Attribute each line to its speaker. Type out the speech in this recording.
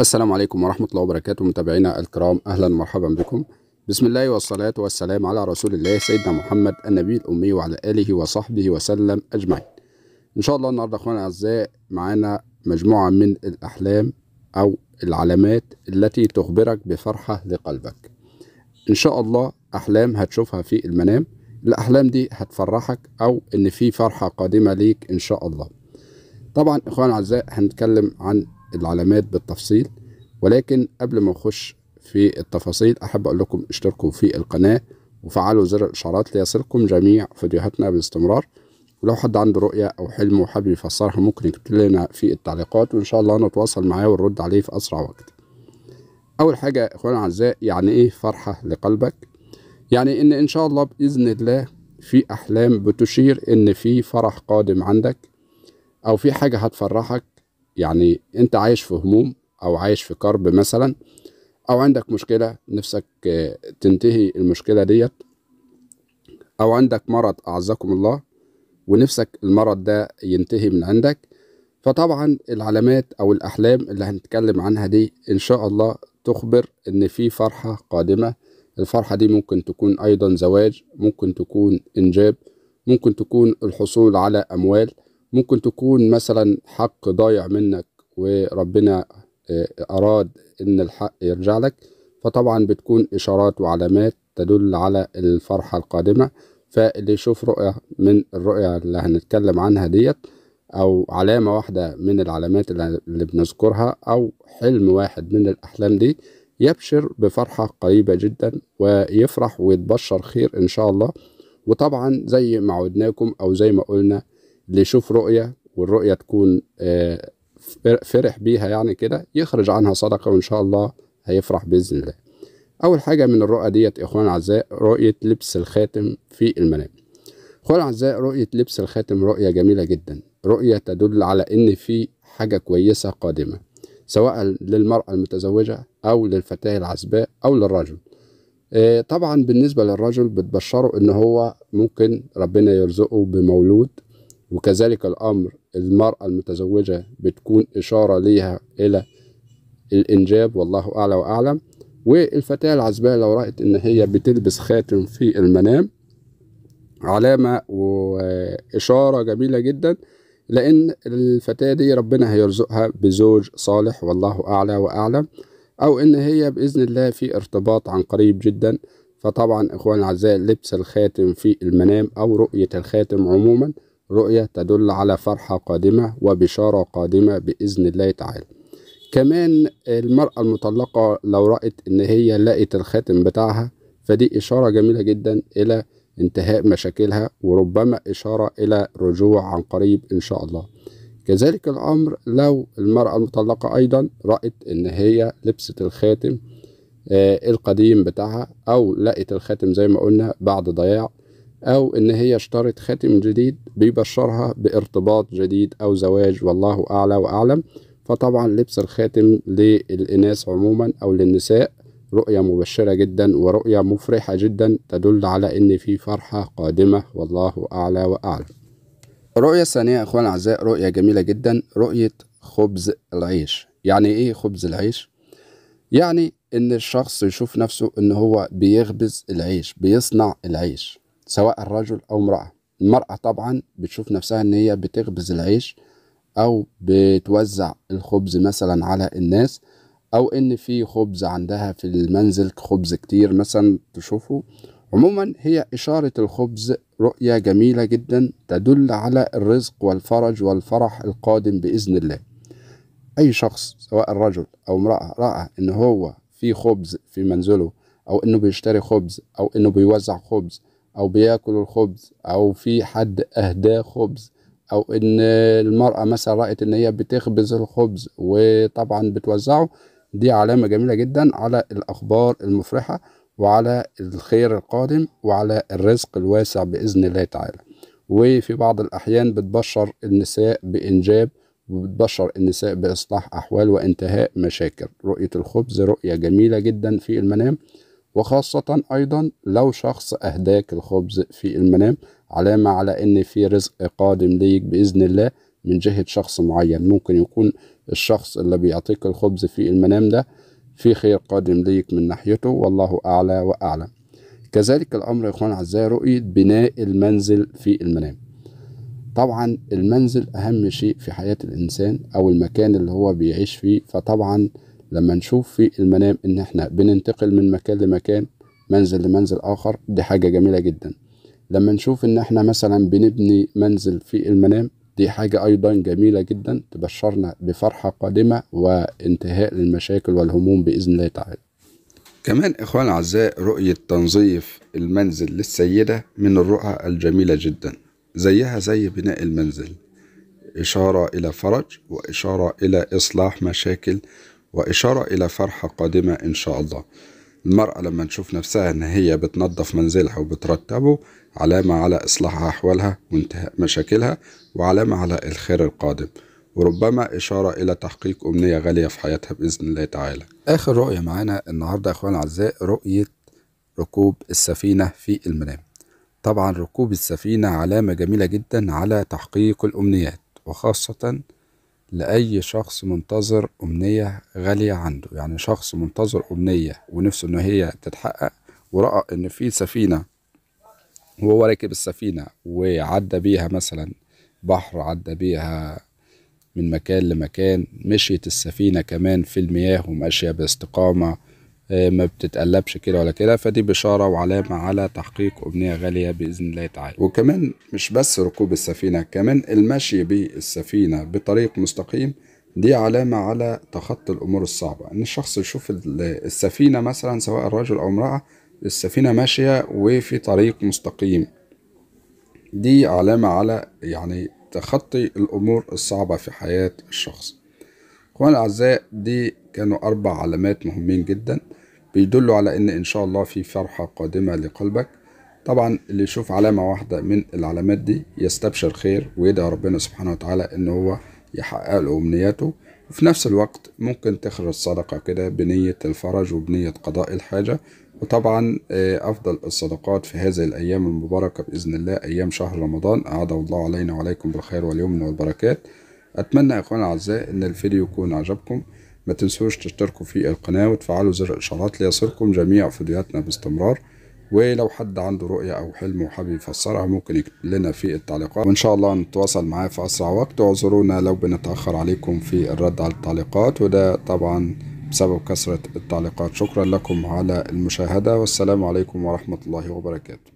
Speaker 1: السلام عليكم ورحمة الله وبركاته متابعينا الكرام أهلا ومرحبا بكم بسم الله والصلاة والسلام على رسول الله سيدنا محمد النبي الأمي وعلى آله وصحبه وسلم أجمعين إن شاء الله النهاردة أخواني الأعزاء معانا مجموعة من الأحلام أو العلامات التي تخبرك بفرحة لقلبك إن شاء الله أحلام هتشوفها في المنام الأحلام دي هتفرحك أو إن في فرحة قادمة ليك إن شاء الله طبعا إخواني الأعزاء هنتكلم عن العلامات بالتفصيل ولكن قبل ما اخش في التفاصيل احب اقول لكم اشتركوا في القناه وفعلوا زر الاشعارات ليصلكم جميع فيديوهاتنا باستمرار ولو حد عنده رؤية أو حلم وحابب يفسرها ممكن يكتب لنا في التعليقات وإن شاء الله نتواصل معاه ونرد عليه في أسرع وقت. أول حاجة إخواننا الأعزاء يعني إيه فرحة لقلبك؟ يعني إن إن شاء الله بإذن الله في أحلام بتشير إن في فرح قادم عندك أو في حاجة هتفرحك يعني انت عايش في هموم او عايش في كرب مثلا او عندك مشكلة نفسك آه، تنتهي المشكلة ديت او عندك مرض اعزكم الله ونفسك المرض ده ينتهي من عندك فطبعا العلامات او الاحلام اللي هنتكلم عنها دي ان شاء الله تخبر ان في فرحة قادمة الفرحة دي ممكن تكون ايضا زواج ممكن تكون انجاب ممكن تكون الحصول على اموال ممكن تكون مثلا حق ضايع منك وربنا آه، أراد إن الحق يرجع لك فطبعا بتكون إشارات وعلامات تدل على الفرحة القادمة فاللي يشوف رؤية من الرؤية اللي هنتكلم عنها ديت أو علامة واحدة من العلامات اللي بنذكرها أو حلم واحد من الأحلام دي يبشر بفرحة قريبة جدا ويفرح ويتبشر خير إن شاء الله وطبعا زي ما عودناكم أو زي ما قلنا اللي يشوف رؤية والرؤية تكون آه، فرح بيها يعني كده يخرج عنها صدقة وإن شاء الله هيفرح بإذن الله أول حاجة من الرؤى ديت إخوان اعزاء رؤية لبس الخاتم في المنام إخوان اعزاء رؤية لبس الخاتم رؤية جميلة جدا رؤية تدل على إن في حاجة كويسة قادمة سواء للمرأة المتزوجة أو للفتاة العزباء أو للرجل آه، طبعا بالنسبة للرجل بتبشره إن هو ممكن ربنا يرزقه بمولود وكذلك الأمر المرأة المتزوجة بتكون إشارة ليها إلى الإنجاب والله أعلى وأعلم والفتاة العزباء لو رأت إن هي بتلبس خاتم في المنام علامة وإشارة جميلة جدا لأن الفتاة دي ربنا هيرزقها بزوج صالح والله أعلى وأعلم أو إن هي بإذن الله في ارتباط عن قريب جدا فطبعا إخوان الأعزاء لبس الخاتم في المنام أو رؤية الخاتم عموما رؤية تدل على فرحة قادمة وبشارة قادمة بإذن الله تعالى كمان المرأة المطلقة لو رأت إن هي لقت الخاتم بتاعها فدي إشارة جميلة جدا إلى انتهاء مشاكلها وربما إشارة إلى رجوع عن قريب إن شاء الله كذلك الأمر لو المرأة المطلقة أيضا رأت إن هي لبست الخاتم آه، القديم بتاعها أو لقت الخاتم زي ما قلنا بعد ضياع أو إن هي اشترت خاتم جديد بيبشرها بارتباط جديد أو زواج والله أعلى وأعلم فطبعا لبس الخاتم للإناث عموما أو للنساء رؤية مبشرة جدا ورؤية مفرحة جدا تدل على إن في فرحة قادمة والله أعلى وأعلم الرؤية الثانية يا أخوان أعزاء رؤية جميلة جدا رؤية خبز العيش يعني إيه خبز العيش؟ يعني إن الشخص يشوف نفسه إن هو بيخبز العيش بيصنع العيش سواء الرجل أو امرأة المرأة طبعا بتشوف نفسها إن هي بتخبز العيش أو بتوزع الخبز مثلا على الناس أو إن في خبز عندها في المنزل خبز كتير مثلا تشوفه عموما هي إشارة الخبز رؤية جميلة جدا تدل على الرزق والفرج والفرح القادم بإذن الله أي شخص سواء الرجل أو امرأة رأى إن هو في خبز في منزله أو إنه بيشتري خبز أو إنه بيوزع خبز او بياكلوا الخبز او في حد اهداه خبز او ان المراه مثلا رأت ان هي بتخبز الخبز وطبعا بتوزعه دي علامة جميلة جدا على الاخبار المفرحة وعلى الخير القادم وعلى الرزق الواسع بإذن الله تعالى وفي بعض الأحيان بتبشر النساء بإنجاب وبتبشر النساء بإصلاح أحوال وإنتهاء مشاكل رؤية الخبز رؤية جميلة جدا في المنام وخاصة أيضا لو شخص أهداك الخبز في المنام علامة على إن في رزق قادم ليك بإذن الله من جهة شخص معين ممكن يكون الشخص اللي بيعطيك الخبز في المنام ده في خير قادم ليك من ناحيته والله أعلى وأعلم كذلك الأمر يا إخوان أعزائي رؤية بناء المنزل في المنام طبعا المنزل أهم شيء في حياة الإنسان أو المكان اللي هو بيعيش فيه فطبعا لما نشوف في المنام ان احنا بننتقل من مكان لمكان منزل لمنزل اخر دي حاجة جميلة جدا لما نشوف ان احنا مثلا بنبني منزل في المنام دي حاجة ايضا جميلة جدا تبشرنا بفرحة قادمة وانتهاء للمشاكل والهموم باذن الله تعالى كمان إخوان اعزاء رؤية تنظيف المنزل للسيدة من الرؤى الجميلة جدا زيها زي بناء المنزل إشارة إلى فرج وإشارة إلى إصلاح مشاكل وإشارة إلى فرحة قادمة إن شاء الله المرأة لما تشوف نفسها إن هي بتنظف منزلها وبترتبه علامة على إصلاح أحوالها وانتهاء مشاكلها وعلامة على الخير القادم وربما إشارة إلى تحقيق أمنية غالية في حياتها بإذن الله تعالى آخر رؤية معانا النهاردة أخواننا الأعزاء رؤية ركوب السفينة في المنام طبعا ركوب السفينة علامة جميلة جدا على تحقيق الأمنيات وخاصة لأي شخص منتظر أمنية غالية عنده يعني شخص منتظر أمنية ونفسه إن هي تتحقق ورأى إن في سفينة وهو راكب السفينة وعدى بيها مثلا بحر عدى بيها من مكان لمكان مشيت السفينة كمان في المياه وماشية باستقامة ما بتتقلبش كده ولا كده فدي بشارة وعلامة على تحقيق أمنية غالية بإذن الله تعالى وكمان مش بس ركوب السفينة كمان المشي بالسفينة بطريق مستقيم دي علامة على تخطي الأمور الصعبة إن الشخص يشوف السفينة مثلا سواء الرجل أو امرأة السفينة ماشية وفي طريق مستقيم دي علامة على يعني تخطي الأمور الصعبة في حياة الشخص إخواني الأعزاء دي كانوا أربع علامات مهمين جدا بيدلوا على ان ان شاء الله في فرحة قادمة لقلبك طبعا اللي يشوف علامة واحدة من العلامات دي يستبشر خير ويدعي ربنا سبحانه وتعالى ان هو يحقق له امنياته وفي نفس الوقت ممكن تخرج صدقة كده بنية الفرج وبنية قضاء الحاجة وطبعا آه، أفضل الصدقات في هذه الأيام المباركة بإذن الله أيام شهر رمضان أعاده الله علينا وعليكم بالخير واليمن والبركات أتمنى يا إخواني الأعزاء إن الفيديو يكون عجبكم ما تنسوش تشتركوا في القناة وتفعلوا زر الإشعارات ليصلكم جميع فيديوهاتنا باستمرار ولو حد عنده رؤية أو حلم وحابب يفسرها ممكن يكتب لنا في التعليقات وإن شاء الله نتواصل معاه في أسرع وقت واعذرونا لو بنتأخر عليكم في الرد على التعليقات وده طبعا بسبب كثرة التعليقات شكرا لكم على المشاهدة والسلام عليكم ورحمة الله وبركاته